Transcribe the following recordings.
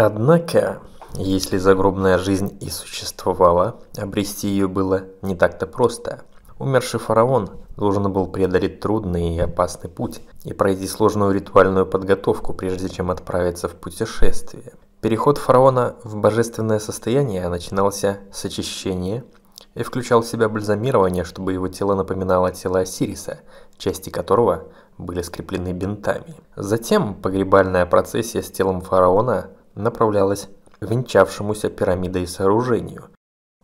Однако, если загробная жизнь и существовала, обрести ее было не так-то просто. Умерший фараон должен был преодолеть трудный и опасный путь и пройти сложную ритуальную подготовку, прежде чем отправиться в путешествие. Переход фараона в божественное состояние начинался с очищения и включал в себя бальзамирование, чтобы его тело напоминало тело Осириса, части которого были скреплены бинтами. Затем погребальная процессия с телом фараона – направлялась к венчавшемуся пирамидой сооружению,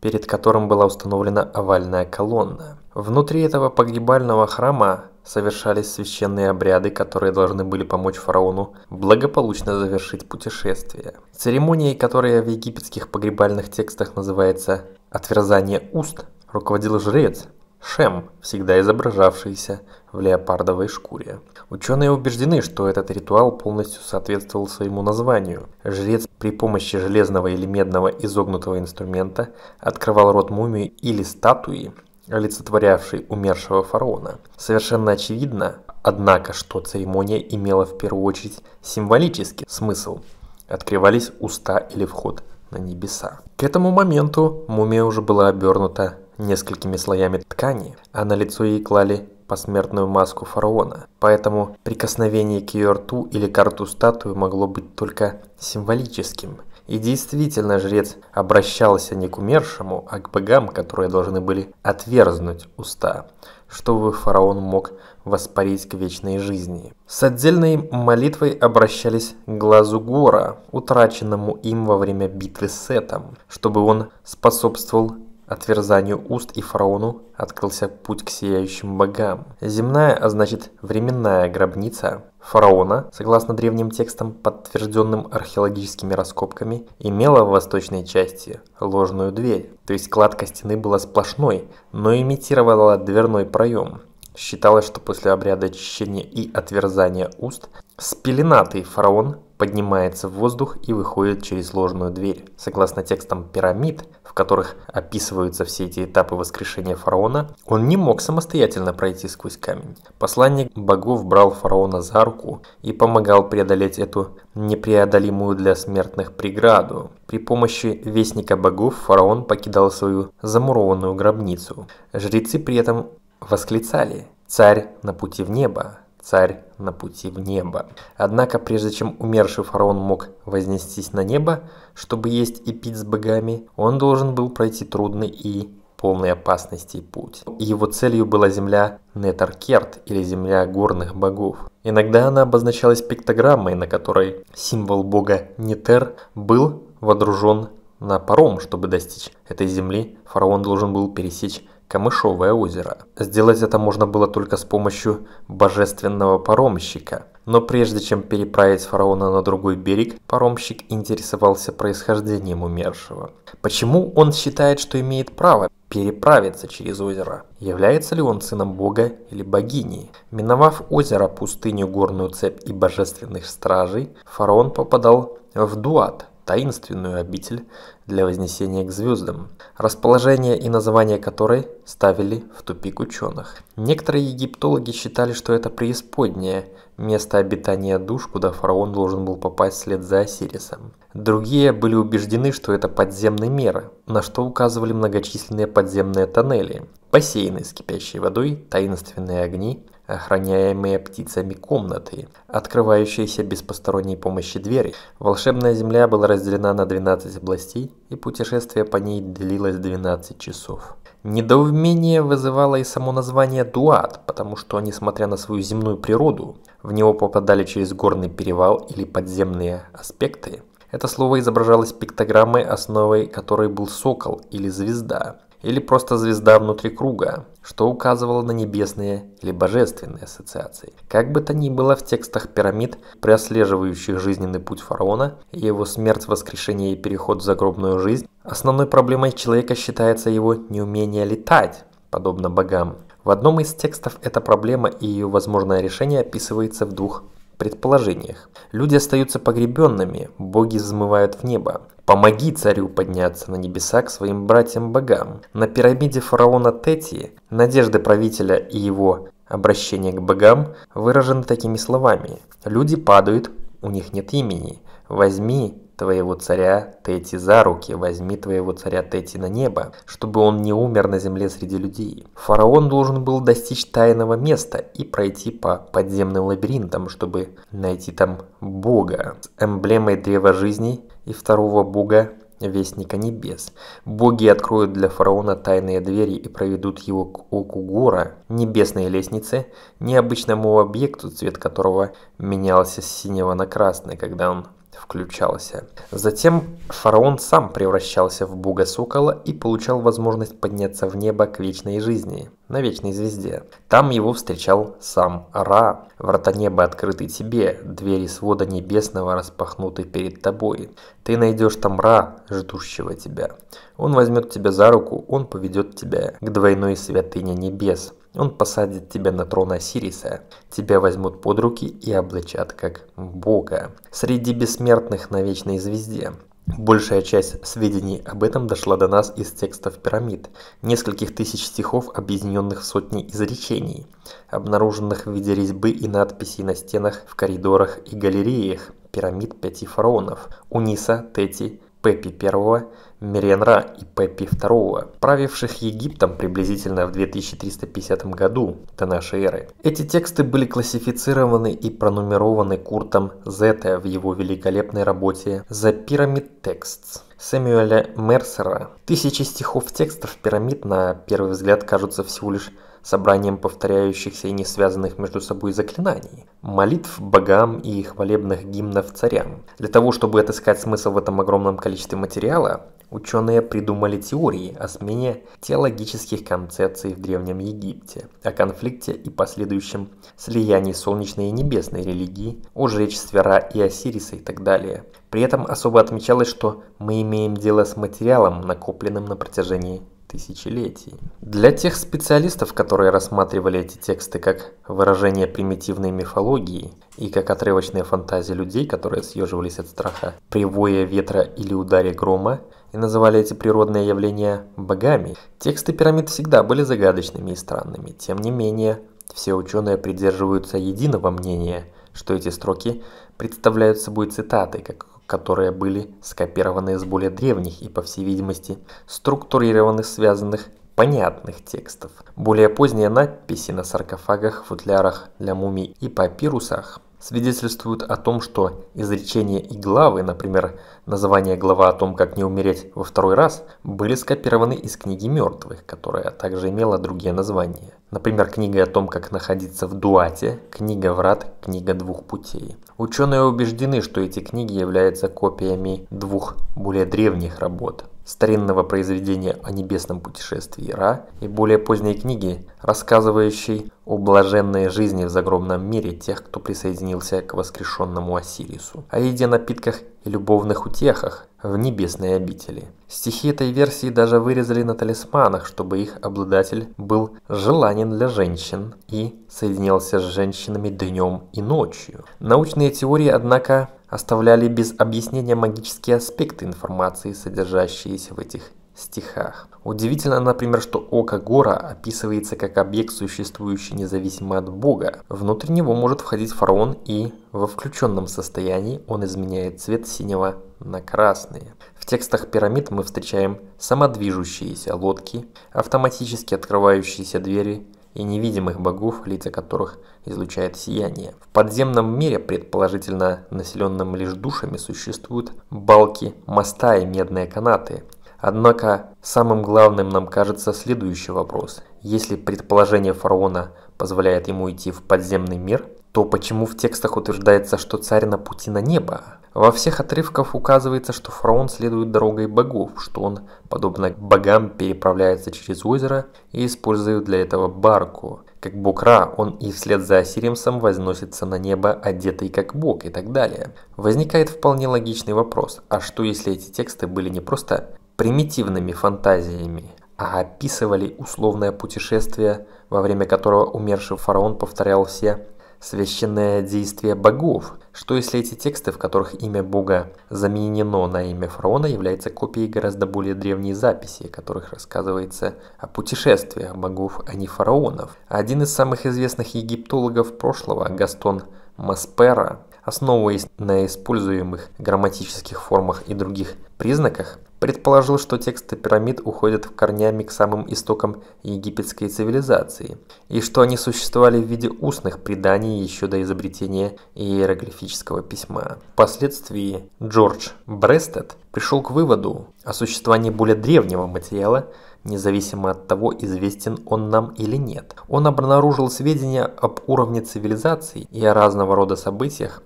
перед которым была установлена овальная колонна. Внутри этого погребального храма совершались священные обряды, которые должны были помочь фараону благополучно завершить путешествие. Церемонией, которая в египетских погребальных текстах называется «отверзание уст», руководил жрец Шем, всегда изображавшийся в леопардовой шкуре. Ученые убеждены, что этот ритуал полностью соответствовал своему названию. Жрец при помощи железного или медного изогнутого инструмента открывал рот мумии или статуи, олицетворявшей умершего фараона. Совершенно очевидно, однако, что церемония имела в первую очередь символический смысл. Открывались уста или вход на небеса. К этому моменту мумия уже была обернута несколькими слоями ткани, а на лицо ей клали посмертную маску фараона, поэтому прикосновение к ее рту или карту статуи могло быть только символическим. И действительно жрец обращался не к умершему, а к богам, которые должны были отверзнуть уста, чтобы фараон мог воспарить к вечной жизни. С отдельной молитвой обращались к глазу Гора, утраченному им во время битвы с Сетом, чтобы он способствовал Отверзанию уст и фараону открылся путь к сияющим богам. Земная, а значит временная гробница фараона, согласно древним текстам, подтвержденным археологическими раскопками, имела в восточной части ложную дверь. То есть кладка стены была сплошной, но имитировала дверной проем. Считалось, что после обряда очищения и отверзания уст, спеленатый фараон поднимается в воздух и выходит через ложную дверь. Согласно текстам пирамид, в которых описываются все эти этапы воскрешения фараона, он не мог самостоятельно пройти сквозь камень. Посланник богов брал фараона за руку и помогал преодолеть эту непреодолимую для смертных преграду. При помощи вестника богов фараон покидал свою замурованную гробницу. Жрецы при этом восклицали «Царь на пути в небо, царь на пути в небо. Однако, прежде чем умерший фараон мог вознестись на небо, чтобы есть и пить с богами, он должен был пройти трудный и полной опасности путь. Его целью была земля Нетаркерт или земля горных богов. Иногда она обозначалась пиктограммой, на которой символ бога Нетер был водружен на паром, чтобы достичь этой земли, фараон должен был пересечь Камышовое озеро. Сделать это можно было только с помощью божественного паромщика. Но прежде чем переправить фараона на другой берег, паромщик интересовался происхождением умершего. Почему он считает, что имеет право переправиться через озеро? Является ли он сыном бога или богини? Миновав озеро, пустыню, горную цепь и божественных стражей, фараон попадал в Дуат – таинственную обитель для вознесения к звездам, расположение и название которой ставили в тупик ученых. Некоторые египтологи считали, что это преисподнее, место обитания душ, куда фараон должен был попасть вслед за Осирисом. Другие были убеждены, что это подземный мир, на что указывали многочисленные подземные тоннели, бассейны с кипящей водой, таинственные огни, охраняемые птицами комнаты, открывающиеся без посторонней помощи двери. Волшебная земля была разделена на 12 областей, и путешествие по ней длилось 12 часов. Недоумение вызывало и само название Дуат, потому что, несмотря на свою земную природу, в него попадали через горный перевал или подземные аспекты. Это слово изображалось пиктограммой, основой которой был сокол или звезда или просто звезда внутри круга, что указывало на небесные или божественные ассоциации. Как бы то ни было, в текстах пирамид, прослеживающих жизненный путь фараона, его смерть, воскрешение и переход в загробную жизнь, основной проблемой человека считается его неумение летать, подобно богам. В одном из текстов эта проблема и ее возможное решение описывается в двух предположениях. Люди остаются погребенными, боги взмывают в небо, Помоги царю подняться на небеса к своим братьям-богам. На пирамиде фараона Тети надежды правителя и его обращение к богам выражено такими словами. «Люди падают, у них нет имени. Возьми твоего царя Тети за руки, возьми твоего царя Тети на небо, чтобы он не умер на земле среди людей. Фараон должен был достичь тайного места и пройти по подземным лабиринтам, чтобы найти там бога с эмблемой древа жизни – и второго бога Вестника Небес. Боги откроют для фараона тайные двери и проведут его к оку гора, небесной лестнице, необычному объекту, цвет которого менялся с синего на красный, когда он включался. Затем фараон сам превращался в бога сокола и получал возможность подняться в небо к вечной жизни, на вечной звезде. Там его встречал сам Ра. Врата неба открыты тебе, двери свода небесного распахнуты перед тобой. Ты найдешь там Ра, ждущего тебя. Он возьмет тебя за руку, он поведет тебя к двойной святыне небес – он посадит тебя на трон Осириса. Тебя возьмут под руки и облачат как бога. Среди бессмертных на вечной звезде. Большая часть сведений об этом дошла до нас из текстов пирамид, нескольких тысяч стихов, объединенных в сотни изречений, обнаруженных в виде резьбы и надписей на стенах, в коридорах и галереях пирамид пяти фараонов – Униса, Тети, Пепи I, Меренра и Пеппи II, правивших Египтом приблизительно в 2350 году до нашей эры. Эти тексты были классифицированы и пронумерованы Куртом Зета в его великолепной работе «The Pyramid Texts». Сэмюэля Мерсера. Тысячи стихов текстов пирамид на первый взгляд кажутся всего лишь собранием повторяющихся и не связанных между собой заклинаний, молитв богам и хвалебных гимнов царям. Для того, чтобы отыскать смысл в этом огромном количестве материала, Ученые придумали теории о смене теологических концепций в Древнем Египте, о конфликте и последующем слиянии солнечной и небесной религии, о жречестве Ра и Осириса и так далее. При этом особо отмечалось, что мы имеем дело с материалом, накопленным на протяжении тысячелетий. Для тех специалистов, которые рассматривали эти тексты как выражение примитивной мифологии и как отрывочные фантазии людей, которые съеживались от страха при вое ветра или ударе грома, и называли эти природные явления богами, тексты пирамид всегда были загадочными и странными. Тем не менее, все ученые придерживаются единого мнения, что эти строки представляют собой цитаты, как которые были скопированы из более древних и, по всей видимости, структурированных, связанных, понятных текстов. Более поздние надписи на саркофагах, футлярах для мумий и папирусах свидетельствуют о том, что изречения и главы, например, название глава о том, как не умереть во второй раз, были скопированы из книги мертвых, которая также имела другие названия. Например, книга о том, как находиться в Дуате, книга врат, книга двух путей. Ученые убеждены, что эти книги являются копиями двух более древних работ старинного произведения о небесном путешествии Ра и более поздней книги, рассказывающей о блаженной жизни в загробном мире тех, кто присоединился к воскрешенному Осирису, о еде, напитках и любовных утехах в небесной обители. Стихи этой версии даже вырезали на талисманах, чтобы их обладатель был желанен для женщин и соединялся с женщинами днем и ночью. Научные теории, однако, оставляли без объяснения магические аспекты информации, содержащиеся в этих стихах. Удивительно, например, что око Гора описывается как объект, существующий независимо от Бога. Внутри него может входить фараон и во включенном состоянии он изменяет цвет синего на красный. В текстах пирамид мы встречаем самодвижущиеся лодки, автоматически открывающиеся двери, и невидимых богов, лица которых излучает сияние. В подземном мире, предположительно населенном лишь душами, существуют балки моста и медные канаты. Однако самым главным нам кажется следующий вопрос. Если предположение фараона позволяет ему идти в подземный мир, то почему в текстах утверждается, что царь на пути на небо? Во всех отрывках указывается, что фараон следует дорогой богов, что он, подобно богам, переправляется через озеро и использует для этого барку. Как бог Ра, он и вслед за Осиримсом возносится на небо, одетый как бог и так далее. Возникает вполне логичный вопрос, а что если эти тексты были не просто примитивными фантазиями, а описывали условное путешествие, во время которого умерший фараон повторял все священное действие богов, что если эти тексты, в которых имя бога заменено на имя фараона, являются копией гораздо более древней записи, в которых рассказывается о путешествиях богов, а не фараонов. Один из самых известных египтологов прошлого, Гастон Маспера, основываясь на используемых грамматических формах и других признаках, предположил, что тексты пирамид уходят корнями к самым истокам египетской цивилизации, и что они существовали в виде устных преданий еще до изобретения иероглифического письма. Впоследствии Джордж Брестед пришел к выводу о существовании более древнего материала, независимо от того, известен он нам или нет. Он обнаружил сведения об уровне цивилизации и о разного рода событиях,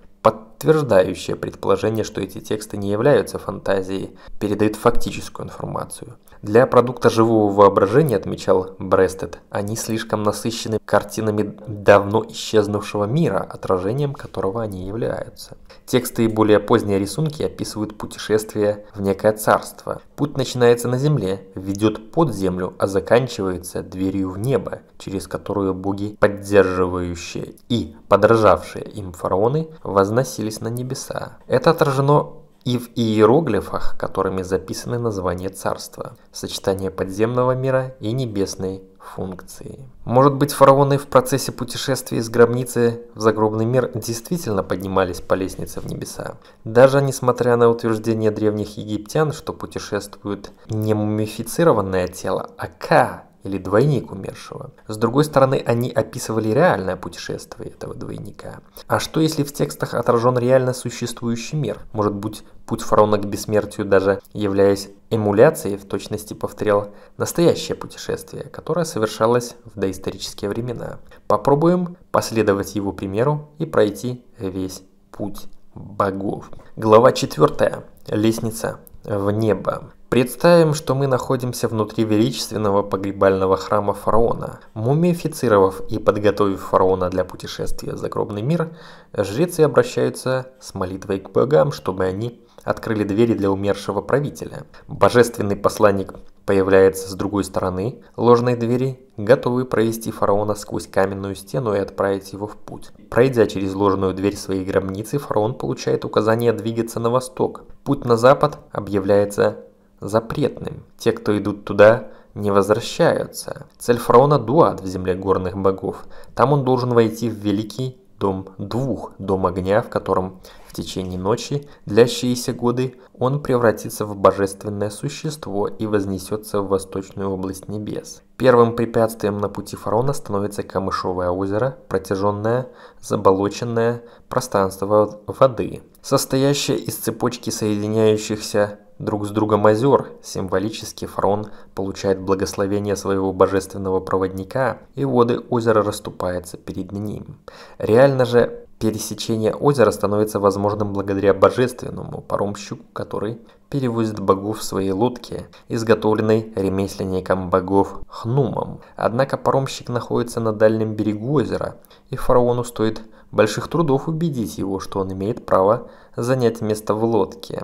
подтверждающее предположение, что эти тексты не являются фантазией, передают фактическую информацию. Для продукта живого воображения, отмечал Брестед, они слишком насыщены картинами давно исчезнувшего мира, отражением которого они являются. Тексты и более поздние рисунки описывают путешествие в некое царство. Путь начинается на земле, ведет под землю, а заканчивается дверью в небо, через которую боги, поддерживающие и подражавшие им фараоны, возносились на небеса. Это отражено и в иероглифах, которыми записаны названия царства, сочетание подземного мира и небесной функции. Может быть, фараоны в процессе путешествия из гробницы в загробный мир действительно поднимались по лестнице в небеса. Даже несмотря на утверждение древних египтян, что путешествует не мумифицированное тело, а Ка, или двойник умершего. С другой стороны, они описывали реальное путешествие этого двойника. А что если в текстах отражен реально существующий мир? Может быть, путь фараона к бессмертию даже являясь эмуляцией в точности повторял настоящее путешествие, которое совершалось в доисторические времена. Попробуем последовать его примеру и пройти весь путь богов. Глава 4. Лестница в небо. Представим, что мы находимся внутри величественного погребального храма фараона. Мумифицировав и подготовив фараона для путешествия в загробный мир, жрецы обращаются с молитвой к богам, чтобы они открыли двери для умершего правителя. Божественный посланник появляется с другой стороны ложной двери, готовый провести фараона сквозь каменную стену и отправить его в путь. Пройдя через ложную дверь своей гробницы, фараон получает указание двигаться на восток. Путь на запад объявляется запретным. Те, кто идут туда, не возвращаются. Цель фараона Дуад в земле горных богов. Там он должен войти в великий дом двух, дом огня, в котором в течение ночи, длящиеся годы, он превратится в божественное существо и вознесется в восточную область небес. Первым препятствием на пути фараона становится камышовое озеро, протяженное, заболоченное пространство воды, состоящее из цепочки соединяющихся друг с другом озер, символически Фрон получает благословение своего божественного проводника, и воды озера расступаются перед ним. Реально же пересечение озера становится возможным благодаря божественному паромщику, который перевозит богов в своей лодке, изготовленной ремесленником богов Хнумом. Однако паромщик находится на дальнем берегу озера, и фараону стоит больших трудов убедить его, что он имеет право занять место в лодке.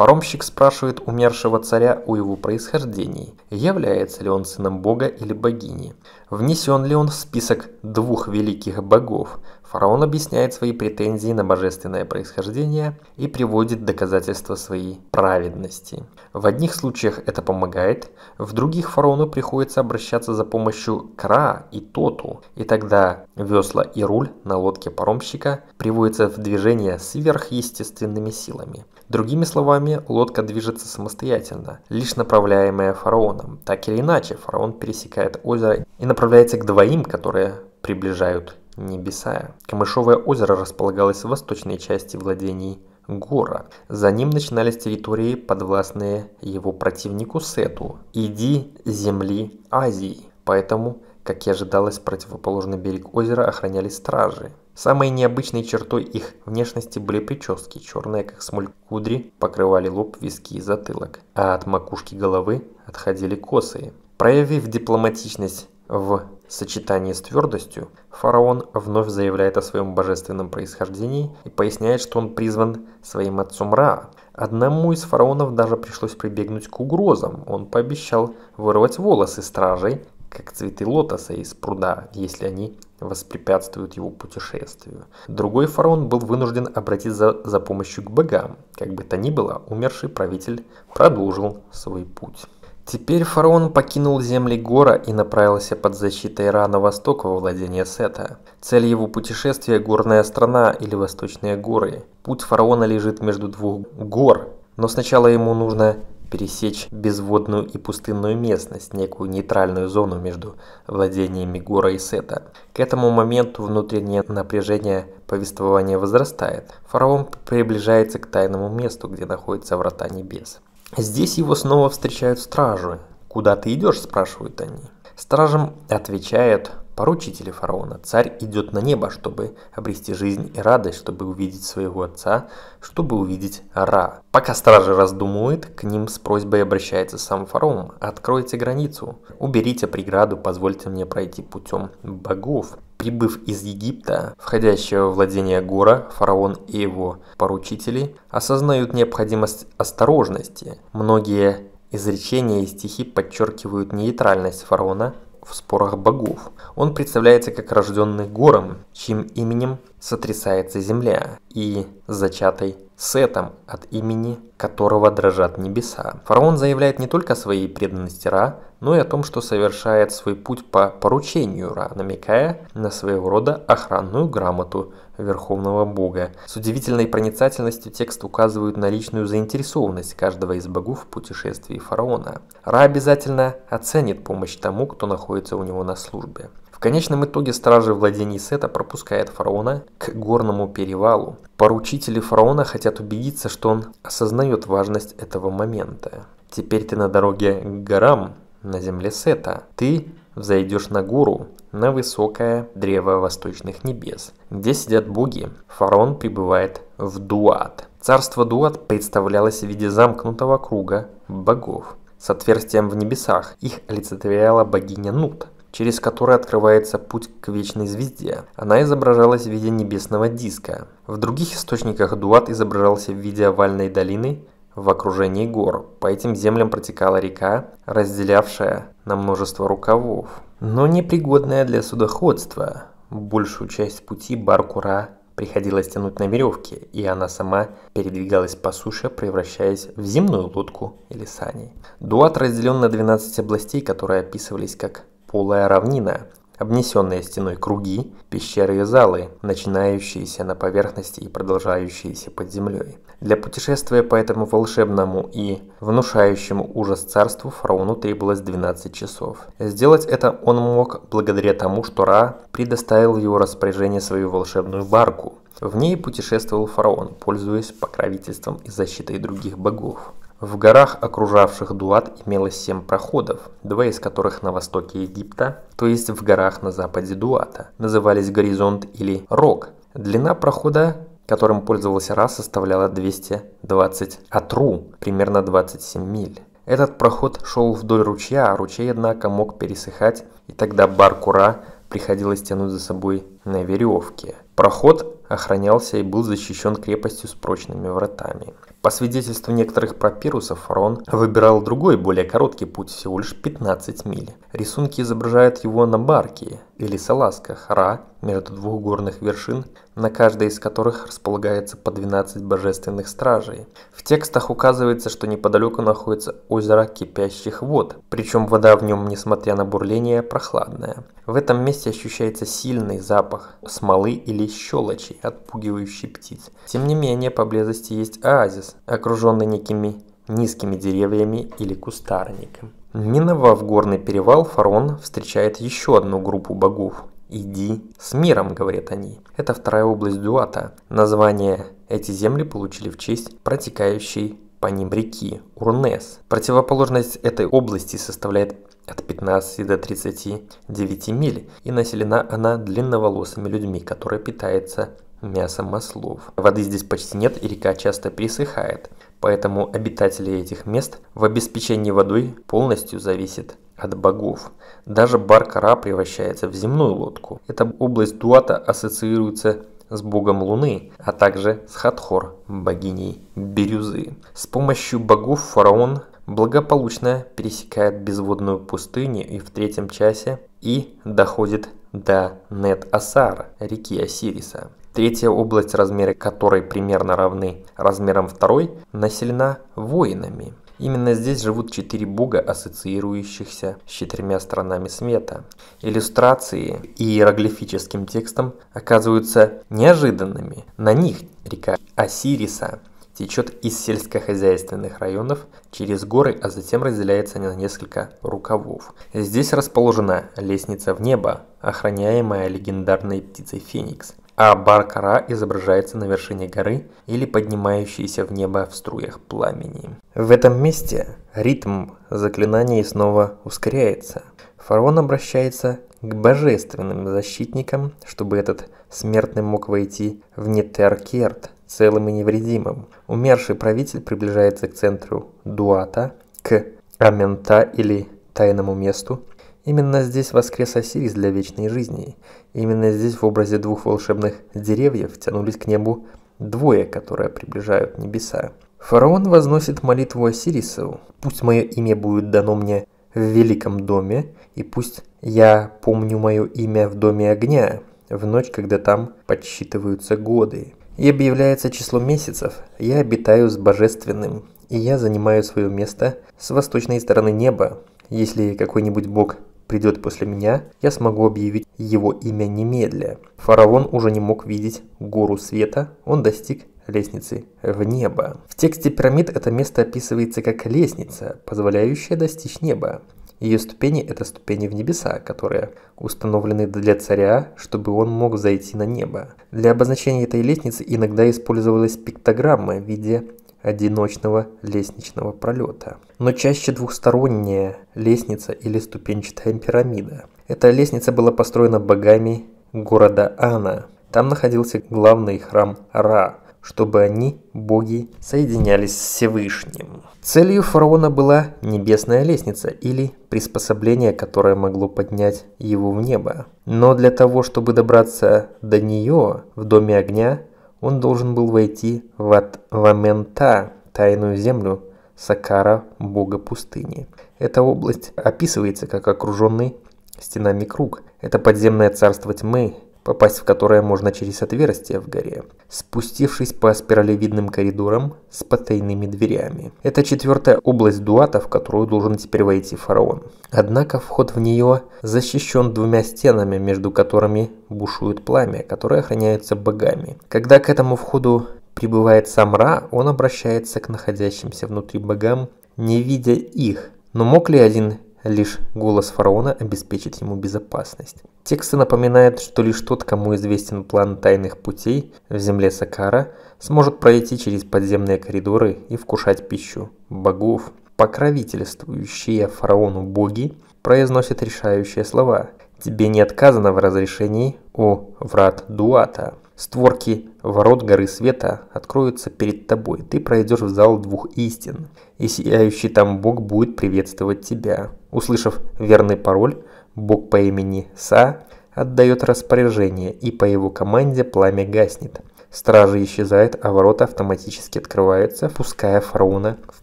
Паромщик спрашивает умершего царя о его происхождении, является ли он сыном бога или богини, внесен ли он в список двух великих богов. Фараон объясняет свои претензии на божественное происхождение и приводит доказательства своей праведности. В одних случаях это помогает, в других фараону приходится обращаться за помощью Кра и Тоту, и тогда весла и руль на лодке паромщика приводятся в движение сверхъестественными силами – Другими словами, лодка движется самостоятельно, лишь направляемая фараоном. Так или иначе, фараон пересекает озеро и направляется к двоим, которые приближают небеса. Камышовое озеро располагалось в восточной части владений Гора. За ним начинались территории, подвластные его противнику Сету, Иди земли Азии. Поэтому, как и ожидалось, противоположный берег озера охраняли стражи. Самой необычной чертой их внешности были прически, черные как смоль кудри, покрывали лоб, виски и затылок, а от макушки головы отходили косые. Проявив дипломатичность в сочетании с твердостью, фараон вновь заявляет о своем божественном происхождении и поясняет, что он призван своим отцом Ра. Одному из фараонов даже пришлось прибегнуть к угрозам. Он пообещал вырвать волосы стражей, как цветы лотоса из пруда, если они воспрепятствуют его путешествию. Другой фараон был вынужден обратиться за, помощью к богам. Как бы то ни было, умерший правитель продолжил свой путь. Теперь фараон покинул земли Гора и направился под защитой Ирана на восток во владение Сета. Цель его путешествия – горная страна или восточные горы. Путь фараона лежит между двух гор, но сначала ему нужно пересечь безводную и пустынную местность, некую нейтральную зону между владениями Гора и Сета. К этому моменту внутреннее напряжение повествования возрастает. Фараон приближается к тайному месту, где находятся врата небес. Здесь его снова встречают стражи. «Куда ты идешь?» – спрашивают они. Стражам отвечает поручители фараона, царь идет на небо, чтобы обрести жизнь и радость, чтобы увидеть своего отца, чтобы увидеть Ра. Пока стражи раздумывают, к ним с просьбой обращается сам фараон. «Откройте границу, уберите преграду, позвольте мне пройти путем богов». Прибыв из Египта, входящего в владение Гора, фараон и его поручители осознают необходимость осторожности. Многие изречения и стихи подчеркивают нейтральность фараона в спорах богов. Он представляется как рожденный гором, чьим именем сотрясается земля, и зачатый Сетом, от имени которого дрожат небеса. Фараон заявляет не только о своей преданности Ра, но и о том, что совершает свой путь по поручению Ра, намекая на своего рода охранную грамоту, верховного бога. С удивительной проницательностью текст указывает на личную заинтересованность каждого из богов в путешествии фараона. Ра обязательно оценит помощь тому, кто находится у него на службе. В конечном итоге стражи владений Сета пропускают фараона к горному перевалу. Поручители фараона хотят убедиться, что он осознает важность этого момента. Теперь ты на дороге к горам, на земле Сета. Ты взойдешь на гору, на высокое древо восточных небес, где сидят боги. Фараон прибывает в Дуат. Царство Дуат представлялось в виде замкнутого круга богов с отверстием в небесах. Их олицетворяла богиня Нут, через которую открывается путь к вечной звезде. Она изображалась в виде небесного диска. В других источниках Дуат изображался в виде овальной долины в окружении гор. По этим землям протекала река, разделявшая на множество рукавов, но непригодная для судоходства. Большую часть пути Баркура приходилось тянуть на веревке, и она сама передвигалась по суше, превращаясь в земную лодку или сани. Дуат разделен на 12 областей, которые описывались как полая равнина, обнесенные стеной круги, пещеры и залы, начинающиеся на поверхности и продолжающиеся под землей. Для путешествия по этому волшебному и внушающему ужас царству фараону требовалось 12 часов. Сделать это он мог благодаря тому, что Ра предоставил в его распоряжение свою волшебную барку. В ней путешествовал фараон, пользуясь покровительством и защитой других богов. В горах, окружавших Дуат, имелось семь проходов, два из которых на востоке Египта, то есть в горах на западе Дуата, назывались горизонт или рог. Длина прохода которым пользовался Ра, составляла 220 атру, примерно 27 миль. Этот проход шел вдоль ручья, а ручей, однако, мог пересыхать, и тогда барку Ра приходилось тянуть за собой на веревке. Проход охранялся и был защищен крепостью с прочными вратами. По свидетельству некоторых папирусов, Рон выбирал другой, более короткий путь, всего лишь 15 миль. Рисунки изображают его на барке, Велисолазка, Хра, между двух горных вершин, на каждой из которых располагается по 12 божественных стражей. В текстах указывается, что неподалеку находится озеро кипящих вод, причем вода в нем, несмотря на бурление, прохладная. В этом месте ощущается сильный запах смолы или щелочи, отпугивающий птиц. Тем не менее, поблизости есть оазис, окруженный некими низкими деревьями или кустарником. Миновав горный перевал, Фарон встречает еще одну группу богов. «Иди с миром», — говорят они. Это вторая область Дуата. Название эти земли получили в честь протекающей по ним реки Урнес. Противоположность этой области составляет от 15 до 39 миль, и населена она длинноволосыми людьми, которые питаются мясом маслов. Воды здесь почти нет, и река часто пересыхает. Поэтому обитатели этих мест в обеспечении водой полностью зависят от богов. Даже Баркара превращается в земную лодку. Эта область Дуата ассоциируется с богом Луны, а также с Хатхор, богиней Бирюзы. С помощью богов фараон благополучно пересекает безводную пустыню и в третьем часе и доходит до Нет-Асар, реки Осириса. Третья область, размеры которой примерно равны размерам второй, населена воинами. Именно здесь живут четыре бога, ассоциирующихся с четырьмя сторонами света. Иллюстрации и иероглифическим текстом оказываются неожиданными. На них река Осириса течет из сельскохозяйственных районов через горы, а затем разделяется на несколько рукавов. Здесь расположена лестница в небо, охраняемая легендарной птицей Феникс, а Баркара изображается на вершине горы или поднимающейся в небо в струях пламени. В этом месте ритм заклинаний снова ускоряется. Фараон обращается к божественным защитникам, чтобы этот смертный мог войти в Нетеркерт целым и невредимым. Умерший правитель приближается к центру Дуата, к Амента или тайному месту, Именно здесь воскрес Осирис для вечной жизни. Именно здесь в образе двух волшебных деревьев тянулись к небу двое, которые приближают небеса. Фараон возносит молитву Осирису. «Пусть мое имя будет дано мне в великом доме, и пусть я помню мое имя в доме огня, в ночь, когда там подсчитываются годы. И объявляется число месяцев, я обитаю с божественным, и я занимаю свое место с восточной стороны неба. Если какой-нибудь бог придет после меня, я смогу объявить его имя немедля. Фараон уже не мог видеть гору света, он достиг лестницы в небо. В тексте пирамид это место описывается как лестница, позволяющая достичь неба. Ее ступени – это ступени в небеса, которые установлены для царя, чтобы он мог зайти на небо. Для обозначения этой лестницы иногда использовалась пиктограмма в виде одиночного лестничного пролета. Но чаще двухсторонняя лестница или ступенчатая пирамида. Эта лестница была построена богами города Ана. Там находился главный храм Ра, чтобы они, боги, соединялись с Всевышним. Целью фараона была небесная лестница или приспособление, которое могло поднять его в небо. Но для того, чтобы добраться до нее, в Доме Огня он должен был войти в Атвамента, тайную землю Сакара, бога пустыни. Эта область описывается как окруженный стенами круг. Это подземное царство тьмы, попасть в которое можно через отверстие в горе, спустившись по спиралевидным коридорам с потайными дверями. Это четвертая область Дуата, в которую должен теперь войти фараон. Однако вход в нее защищен двумя стенами, между которыми бушует пламя, которое охраняется богами. Когда к этому входу прибывает сам Ра, он обращается к находящимся внутри богам, не видя их. Но мог ли один лишь голос фараона обеспечить ему безопасность. Тексты напоминают, что лишь тот, кому известен план тайных путей в земле Сакара, сможет пройти через подземные коридоры и вкушать пищу богов. Покровительствующие фараону боги произносят решающие слова. Тебе не отказано в разрешении, о врат Дуата. Створки ворот горы света откроются перед тобой. Ты пройдешь в зал двух истин, и сияющий там бог будет приветствовать тебя. Услышав верный пароль, Бог по имени Са отдает распоряжение, и по его команде пламя гаснет. Стражи исчезают, а ворота автоматически открываются, пуская фараона в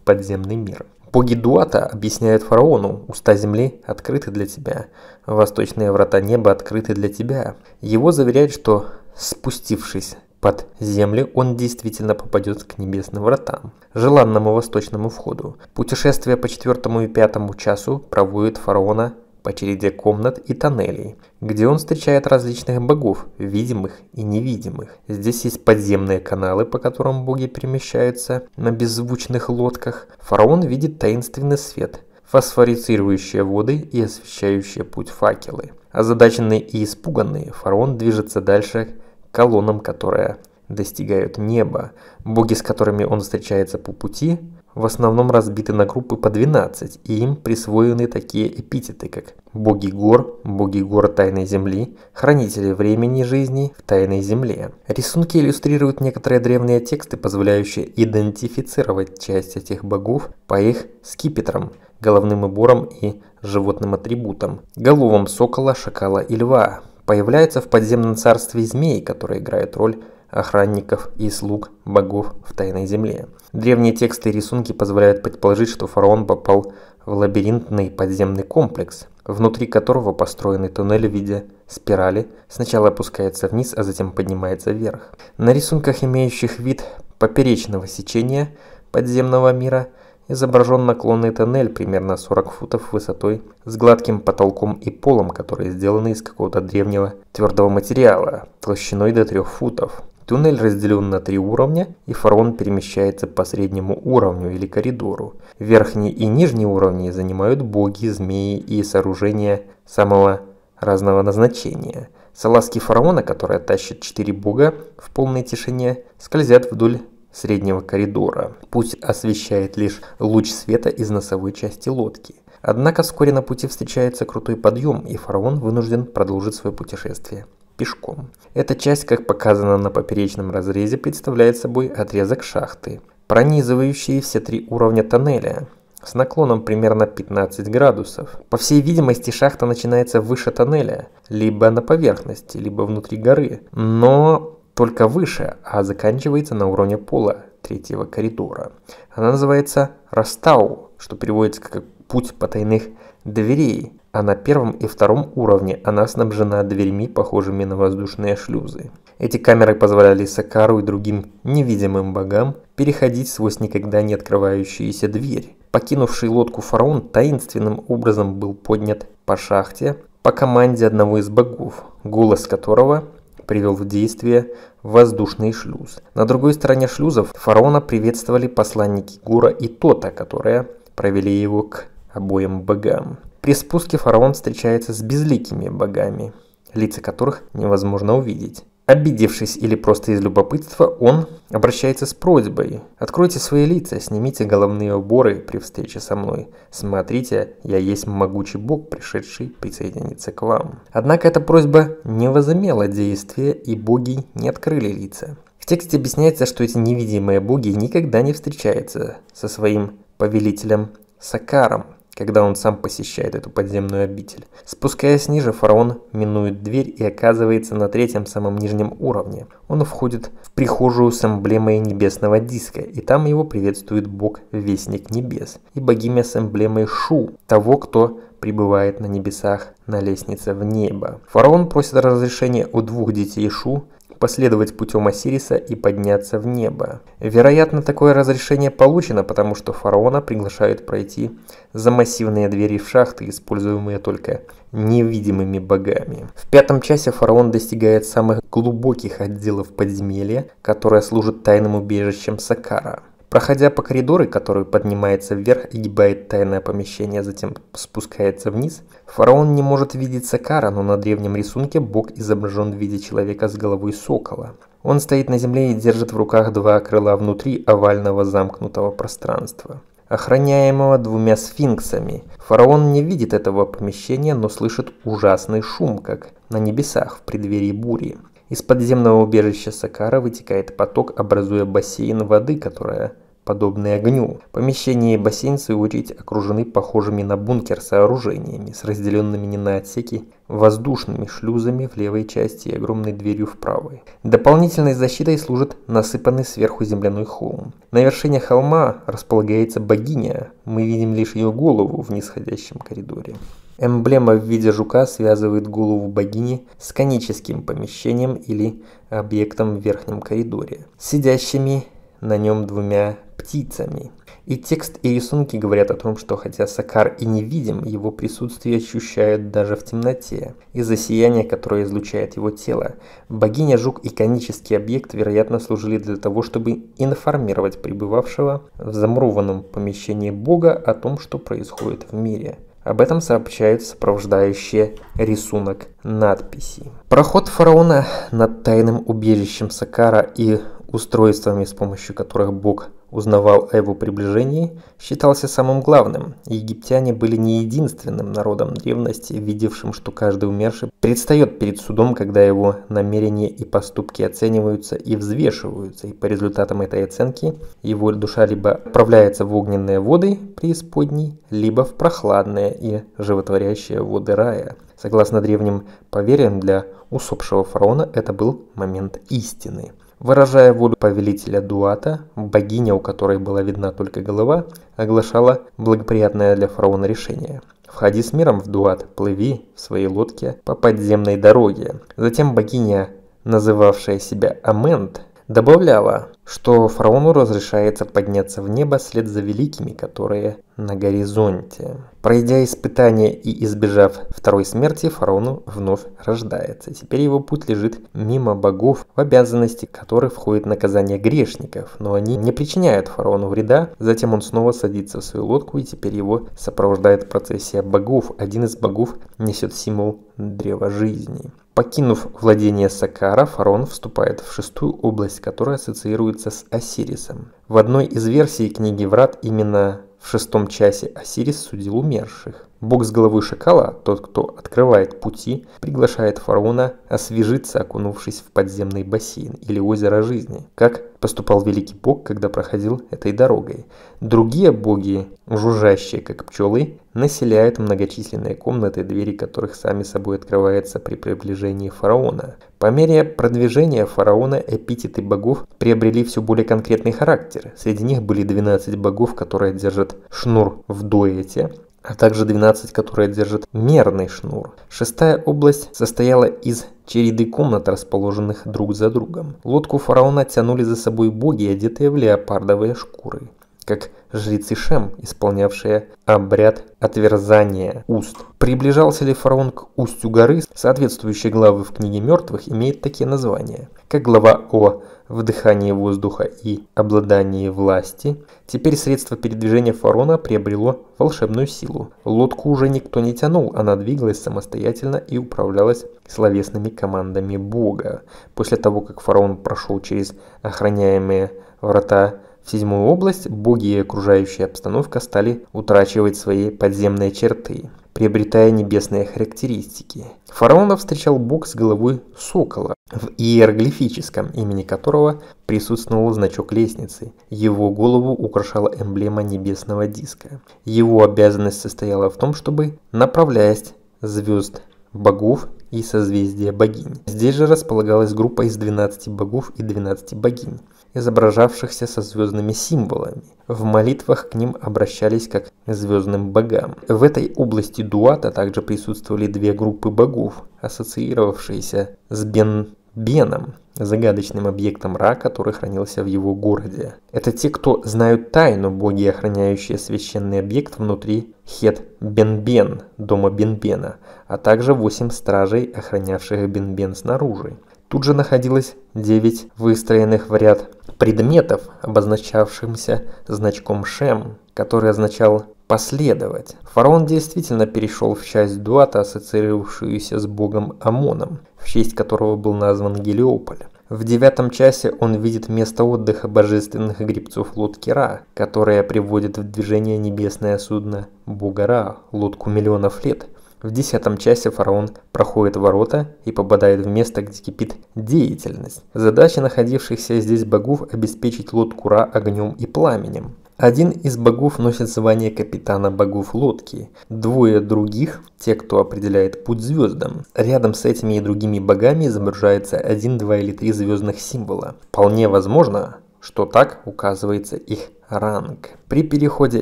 подземный мир. Боги Дуата объясняют фараону, уста земли открыты для тебя, восточные врата неба открыты для тебя. Его заверяют, что спустившись под землю, он действительно попадет к небесным вратам, желанному восточному входу. Путешествие по четвертому и пятому часу проводит фараона по череде комнат и тоннелей, где он встречает различных богов, видимых и невидимых. Здесь есть подземные каналы, по которым боги перемещаются на беззвучных лодках. Фараон видит таинственный свет, фосфорицирующие воды и освещающие путь факелы. Озадаченный и испуганный, фараон движется дальше к колоннам, которые достигают неба. Боги, с которыми он встречается по пути, в основном разбиты на группы по 12, и им присвоены такие эпитеты, как боги гор, боги гор тайной земли, хранители времени жизни в тайной земле. Рисунки иллюстрируют некоторые древние тексты, позволяющие идентифицировать часть этих богов по их скипетрам, головным уборам и животным атрибутам, головам сокола, шакала и льва. Появляется в подземном царстве змей, которые играют роль охранников и слуг богов в тайной земле. Древние тексты и рисунки позволяют предположить, что фараон попал в лабиринтный подземный комплекс, внутри которого построенный туннель в виде спирали сначала опускается вниз, а затем поднимается вверх. На рисунках, имеющих вид поперечного сечения подземного мира, изображен наклонный тоннель примерно 40 футов высотой с гладким потолком и полом, которые сделаны из какого-то древнего твердого материала толщиной до 3 футов. Туннель разделен на три уровня, и фараон перемещается по среднему уровню или коридору. Верхние и нижние уровни занимают боги, змеи и сооружения самого разного назначения. Салазки фараона, которые тащат четыре бога в полной тишине, скользят вдоль среднего коридора. Путь освещает лишь луч света из носовой части лодки. Однако вскоре на пути встречается крутой подъем, и фараон вынужден продолжить свое путешествие пешком. Эта часть, как показано на поперечном разрезе, представляет собой отрезок шахты, пронизывающий все три уровня тоннеля, с наклоном примерно 15 градусов. По всей видимости, шахта начинается выше тоннеля, либо на поверхности, либо внутри горы, но только выше, а заканчивается на уровне пола третьего коридора. Она называется Растау, что переводится как «путь потайных дверей» а на первом и втором уровне она снабжена дверьми, похожими на воздушные шлюзы. Эти камеры позволяли Сакару и другим невидимым богам переходить сквозь никогда не открывающуюся дверь. Покинувший лодку фараон таинственным образом был поднят по шахте по команде одного из богов, голос которого привел в действие воздушный шлюз. На другой стороне шлюзов фараона приветствовали посланники Гура и Тота, которые провели его к обоим богам. При спуске фараон встречается с безликими богами, лица которых невозможно увидеть. Обидевшись или просто из любопытства, он обращается с просьбой «Откройте свои лица, снимите головные уборы при встрече со мной. Смотрите, я есть могучий бог, пришедший присоединиться к вам». Однако эта просьба не возымела действия, и боги не открыли лица. В тексте объясняется, что эти невидимые боги никогда не встречаются со своим повелителем Сакаром – когда он сам посещает эту подземную обитель. Спускаясь ниже, фараон минует дверь и оказывается на третьем самом нижнем уровне. Он входит в прихожую с эмблемой небесного диска, и там его приветствует бог Вестник Небес и богиня с эмблемой Шу, того, кто пребывает на небесах на лестнице в небо. Фараон просит разрешения у двух детей Шу – последовать путем Осириса и подняться в небо. Вероятно, такое разрешение получено, потому что фараона приглашают пройти за массивные двери в шахты, используемые только невидимыми богами. В пятом часе фараон достигает самых глубоких отделов подземелья, которое служит тайным убежищем Сакара. Проходя по коридору, который поднимается вверх, и огибает тайное помещение, затем спускается вниз, фараон не может видеть Сакара, но на древнем рисунке бог изображен в виде человека с головой сокола. Он стоит на земле и держит в руках два крыла внутри овального замкнутого пространства охраняемого двумя сфинксами. Фараон не видит этого помещения, но слышит ужасный шум, как на небесах в преддверии бури. Из подземного убежища Сакара вытекает поток, образуя бассейн воды, которая подобный огню. Помещение и бассейн, в свою очередь, окружены похожими на бункер сооружениями, с разделенными не на отсеки воздушными шлюзами в левой части и огромной дверью в правой. Дополнительной защитой служит насыпанный сверху земляной холм. На вершине холма располагается богиня, мы видим лишь ее голову в нисходящем коридоре. Эмблема в виде жука связывает голову богини с коническим помещением или объектом в верхнем коридоре, сидящими на нем двумя птицами. И текст и рисунки говорят о том, что хотя Сакар и невидим, его присутствие ощущают даже в темноте, из-за сияния, которое излучает его тело. Богиня Жук и конический объект, вероятно, служили для того, чтобы информировать пребывавшего в замурованном помещении бога о том, что происходит в мире. Об этом сообщают сопровождающие рисунок надписи. Проход фараона над тайным убежищем Сакара и устройствами, с помощью которых бог узнавал о его приближении, считался самым главным. Египтяне были не единственным народом древности, видевшим, что каждый умерший предстает перед судом, когда его намерения и поступки оцениваются и взвешиваются, и по результатам этой оценки его душа либо отправляется в огненные воды преисподней, либо в прохладные и животворящие воды рая. Согласно древним поверьям, для усопшего фараона это был момент истины. Выражая волю повелителя Дуата, богиня, у которой была видна только голова, оглашала благоприятное для фараона решение. Входи с миром в Дуат, плыви в своей лодке по подземной дороге. Затем богиня, называвшая себя Амент, добавляла что фараону разрешается подняться в небо вслед за великими, которые на горизонте. Пройдя испытание и избежав второй смерти, фараон вновь рождается. Теперь его путь лежит мимо богов, в обязанности которых входит наказание грешников, но они не причиняют фараону вреда, затем он снова садится в свою лодку и теперь его сопровождает процессия богов. Один из богов несет символ древа жизни. Покинув владение Сакара, фараон вступает в шестую область, которая ассоциирует ассоциируется с Осирисом. В одной из версий книги «Врат» именно в шестом часе Осирис судил умерших. Бог с головы шакала, тот, кто открывает пути, приглашает фараона освежиться, окунувшись в подземный бассейн или озеро жизни, как поступал великий бог, когда проходил этой дорогой. Другие боги, жужжащие как пчелы, населяют многочисленные комнаты, двери которых сами собой открываются при приближении фараона. По мере продвижения фараона эпитеты богов приобрели все более конкретный характер. Среди них были 12 богов, которые держат шнур в дуэте, а также 12, которые держат мерный шнур. Шестая область состояла из череды комнат, расположенных друг за другом. Лодку фараона тянули за собой боги, одетые в леопардовые шкуры, как жрецы Шем, исполнявшие обряд отверзания уст. Приближался ли фараон к устью горы, соответствующие главы в книге мертвых имеет такие названия, как глава о Вдыхание воздуха и обладание власти, теперь средство передвижения фарона приобрело волшебную силу. Лодку уже никто не тянул, она двигалась самостоятельно и управлялась словесными командами бога. После того, как фараон прошел через охраняемые врата в седьмую область, боги и окружающая обстановка стали утрачивать свои подземные черты приобретая небесные характеристики. Фараона встречал бог с головой сокола, в иероглифическом имени которого присутствовал значок лестницы. Его голову украшала эмблема небесного диска. Его обязанность состояла в том, чтобы, направлять звезд богов и созвездия богинь. Здесь же располагалась группа из 12 богов и 12 богинь изображавшихся со звездными символами. В молитвах к ним обращались как к звездным богам. В этой области Дуата также присутствовали две группы богов, ассоциировавшиеся с Бен Беном, загадочным объектом Ра, который хранился в его городе. Это те, кто знают тайну, боги, охраняющие священный объект внутри Хет Бенбен, дома Бенбена, а также восемь стражей, охранявших Бенбен снаружи. Тут же находилось 9 выстроенных в ряд предметов, обозначавшимся значком Шем, который означал последовать. Фараон действительно перешел в часть Дуата, ассоциировавшуюся с богом Амоном, в честь которого был назван Гелиополь. В девятом часе он видит место отдыха божественных гребцов лодки Ра, которая приводит в движение небесное судно бога Ра, лодку миллионов лет, в десятом часе фараон проходит ворота и попадает в место, где кипит деятельность. Задача находившихся здесь богов – обеспечить лот Кура огнем и пламенем. Один из богов носит звание капитана богов лодки, двое других – те, кто определяет путь звездам. Рядом с этими и другими богами изображается один, два или три звездных символа. Вполне возможно, что так указывается их ранг. При переходе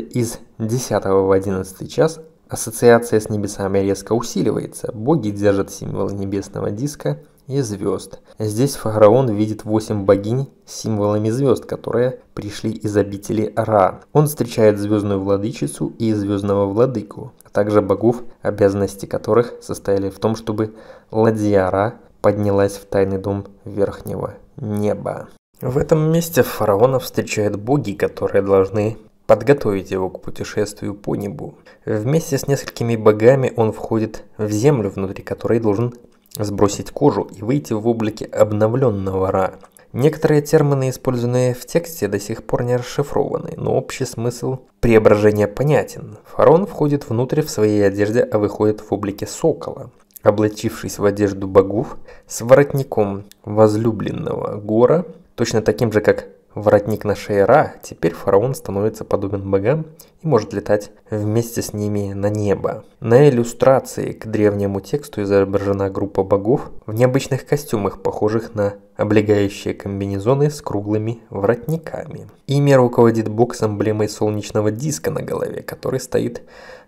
из 10 в 11 час Ассоциация с небесами резко усиливается. Боги держат символы небесного диска и звезд. Здесь фараон видит восемь богинь с символами звезд, которые пришли из обители Ра. Он встречает звездную владычицу и звездного владыку, а также богов, обязанности которых состояли в том, чтобы ладья Ра поднялась в тайный дом верхнего неба. В этом месте фараона встречают боги, которые должны подготовить его к путешествию по небу. Вместе с несколькими богами он входит в землю, внутри которой должен сбросить кожу и выйти в облике обновленного Ра. Некоторые термины, использованные в тексте, до сих пор не расшифрованы, но общий смысл преображения понятен. Фарон входит внутрь в своей одежде, а выходит в облике сокола, облачившись в одежду богов с воротником возлюбленного Гора, точно таким же, как Воротник на шее Ра, теперь фараон становится подобен богам и может летать вместе с ними на небо. На иллюстрации к древнему тексту изображена группа богов в необычных костюмах, похожих на облегающие комбинезоны с круглыми воротниками. Ими руководит бог с эмблемой солнечного диска на голове, который стоит,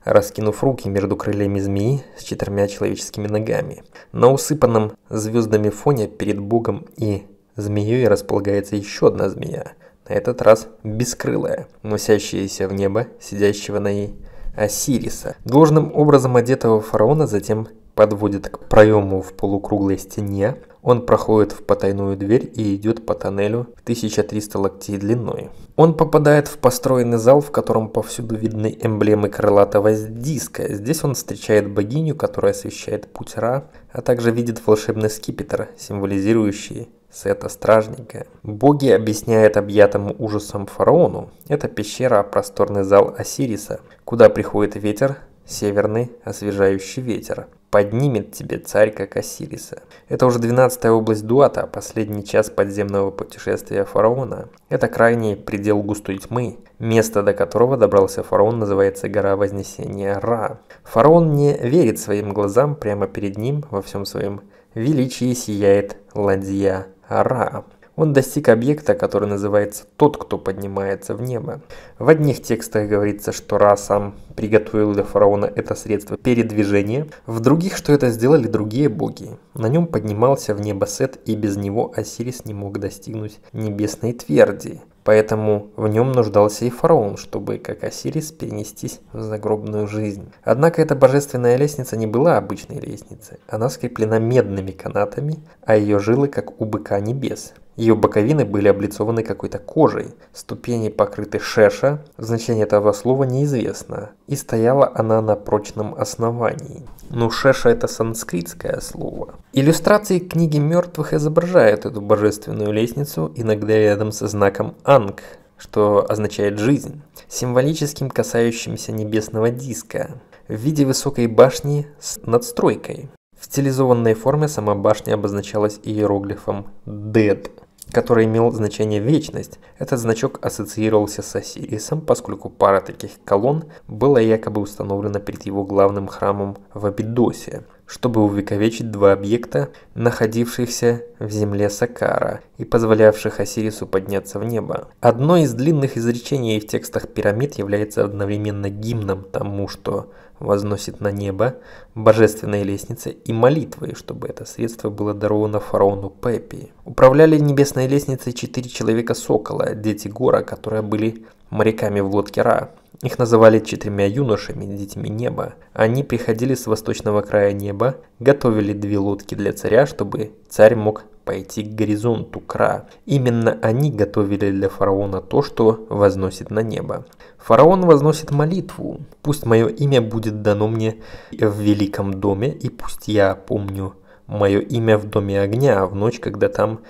раскинув руки между крыльями змеи с четырьмя человеческими ногами. На усыпанном звездами фоне перед богом и Змеей располагается еще одна змея, на этот раз бескрылая, носящаяся в небо, сидящего на ней Осириса. Должным образом одетого фараона затем подводит к проему в полукруглой стене, он проходит в потайную дверь и идет по тоннелю в 1300 локтей длиной. Он попадает в построенный зал, в котором повсюду видны эмблемы крылатого диска. Здесь он встречает богиню, которая освещает путь Ра, а также видит волшебный скипетр, символизирующий Сета Стражника. Боги объясняют объятому ужасом фараону. Это пещера, просторный зал Осириса, куда приходит ветер, северный освежающий ветер. Поднимет тебе царь, как Осириса. Это уже 12 область Дуата, последний час подземного путешествия фараона. Это крайний предел густой тьмы. Место, до которого добрался фараон, называется гора Вознесения Ра. Фараон не верит своим глазам, прямо перед ним во всем своем величии сияет ладья Ра. Он достиг объекта, который называется «Тот, кто поднимается в небо». В одних текстах говорится, что Ра сам приготовил для фараона это средство передвижения, в других, что это сделали другие боги. На нем поднимался в небо Сет, и без него Осирис не мог достигнуть небесной тверди поэтому в нем нуждался и фараон, чтобы, как Осирис, перенестись в загробную жизнь. Однако эта божественная лестница не была обычной лестницей, она скреплена медными канатами, а ее жилы как у быка небес, ее боковины были облицованы какой-то кожей, ступени покрыты шеша. значение этого слова неизвестно, и стояла она на прочном основании. Но шеша это санскритское слово. Иллюстрации книги мертвых изображают эту божественную лестницу, иногда рядом со знаком Анг, что означает жизнь, символическим касающимся небесного диска, в виде высокой башни с надстройкой. В стилизованной форме сама башня обозначалась иероглифом «Дед», который имел значение «вечность». Этот значок ассоциировался с Осирисом, поскольку пара таких колонн была якобы установлена перед его главным храмом в Абидосе – чтобы увековечить два объекта, находившихся в земле Сакара и позволявших Осирису подняться в небо. Одно из длинных изречений в текстах пирамид является одновременно гимном тому, что возносит на небо, божественные лестницы, и молитвой, чтобы это средство было даровано фараону Пепи. Управляли небесной лестницей четыре человека-сокола, дети Гора, которые были моряками в лодке Ра. Их называли четырьмя юношами, детьми неба. Они приходили с восточного края неба, готовили две лодки для царя, чтобы царь мог пойти к горизонту Кра. Именно они готовили для фараона то, что возносит на небо. Фараон возносит молитву. «Пусть мое имя будет дано мне в великом доме, и пусть я помню мое имя в доме огня а в ночь, когда там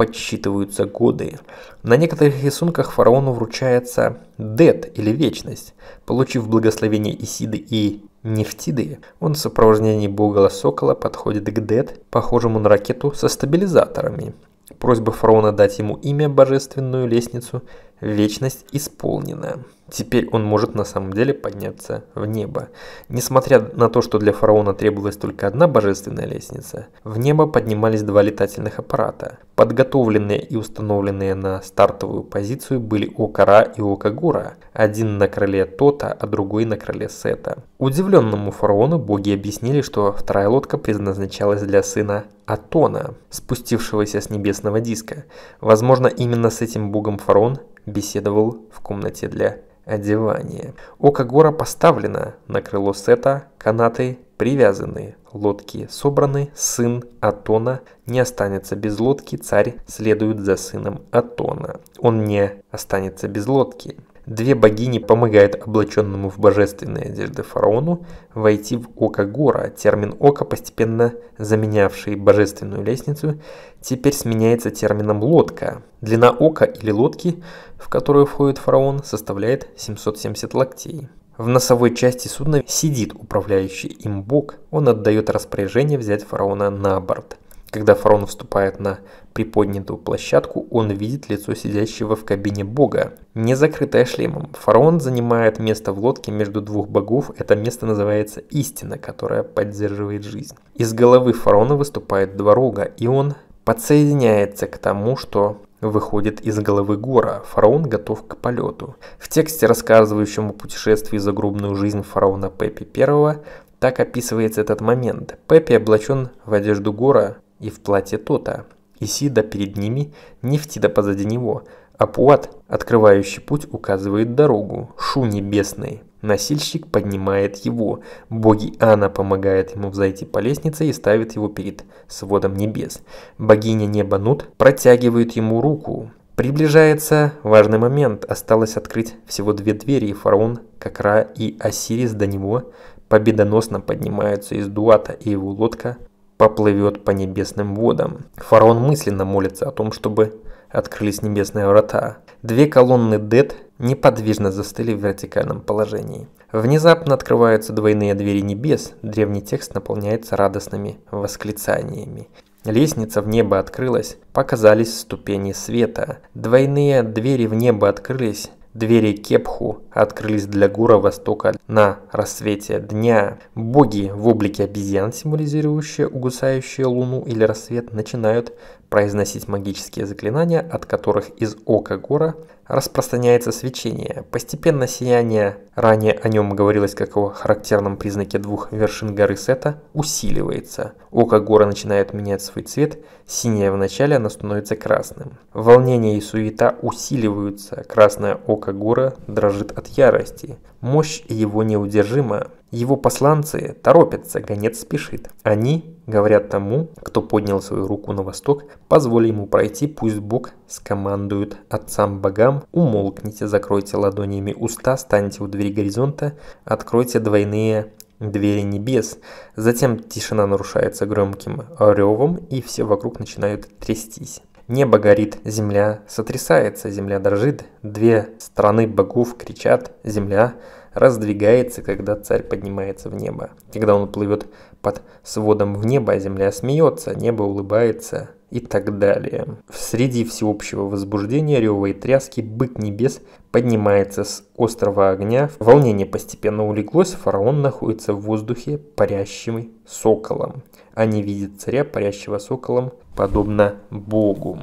подсчитываются годы. На некоторых рисунках фараону вручается дед или вечность. Получив благословение Исиды и Нефтиды, он в сопровождении бога Сокола подходит к дед, похожему на ракету со стабилизаторами. Просьба фараона дать ему имя божественную лестницу «Вечность исполнена». Теперь он может на самом деле подняться в небо. Несмотря на то, что для фараона требовалась только одна божественная лестница, в небо поднимались два летательных аппарата. Подготовленные и установленные на стартовую позицию были Окара и Окагура, один на крыле Тота, а другой на крыле Сета. Удивленному фараону боги объяснили, что вторая лодка предназначалась для сына Атона, спустившегося с небесного диска. Возможно, именно с этим богом фараон беседовал в комнате для одевание. Око гора поставлено, на крыло сета канаты привязаны, лодки собраны, сын Атона не останется без лодки, царь следует за сыном Атона. Он не останется без лодки. Две богини помогают облаченному в божественные одежды фараону войти в око гора. Термин око, постепенно заменявший божественную лестницу, теперь сменяется термином лодка. Длина ока или лодки, в которую входит фараон, составляет 770 локтей. В носовой части судна сидит управляющий им бог. Он отдает распоряжение взять фараона на борт – когда фараон вступает на приподнятую площадку, он видит лицо сидящего в кабине бога, не закрытое шлемом. Фараон занимает место в лодке между двух богов, это место называется истина, которая поддерживает жизнь. Из головы фараона выступает два рога, и он подсоединяется к тому, что выходит из головы Гора. Фараон готов к полету. В тексте, рассказывающем о путешествии за гробную жизнь фараона Пепи I, так описывается этот момент. Пеппи облачен в одежду Гора, и в платье Тота Исида перед ними, Нефтида позади него. Апуат открывающий путь, указывает дорогу. Шу небесный. Насильщик поднимает его. Боги Анна помогает ему взойти по лестнице и ставит его перед сводом небес. Богиня Неба Нут протягивает ему руку. Приближается важный момент. Осталось открыть всего две двери, и фараон Какра и Осирис до него победоносно поднимаются из Дуата, и его лодка поплывет по небесным водам. Фараон мысленно молится о том, чтобы открылись небесные врата. Две колонны Дед неподвижно застыли в вертикальном положении. Внезапно открываются двойные двери небес, древний текст наполняется радостными восклицаниями. Лестница в небо открылась, показались ступени света. Двойные двери в небо открылись, Двери Кепху открылись для Гура Востока на рассвете дня. Боги в облике обезьян, символизирующие угасающую луну или рассвет, начинают произносить магические заклинания, от которых из ока гора распространяется свечение. Постепенно сияние, ранее о нем говорилось как о характерном признаке двух вершин горы Сета, усиливается. Око гора начинает менять свой цвет, синее вначале оно становится красным. Волнение и суета усиливаются, красное око гора дрожит от ярости. Мощь его неудержима. Его посланцы торопятся, гонец спешит. Они говорят тому, кто поднял свою руку на восток, позволь ему пройти, пусть Бог скомандует отцам богам, умолкните, закройте ладонями уста, станьте у двери горизонта, откройте двойные двери небес. Затем тишина нарушается громким ревом, и все вокруг начинают трястись. Небо горит, земля сотрясается, земля дрожит, две страны богов кричат, земля раздвигается, когда царь поднимается в небо. Когда он плывет под сводом в небо, земля смеется, небо улыбается и так далее. Среди всеобщего возбуждения, рева и тряски бык небес поднимается с острова огня. Волнение постепенно улеглось, фараон находится в воздухе парящим соколом. Они видят царя, парящего соколом, подобно Богу.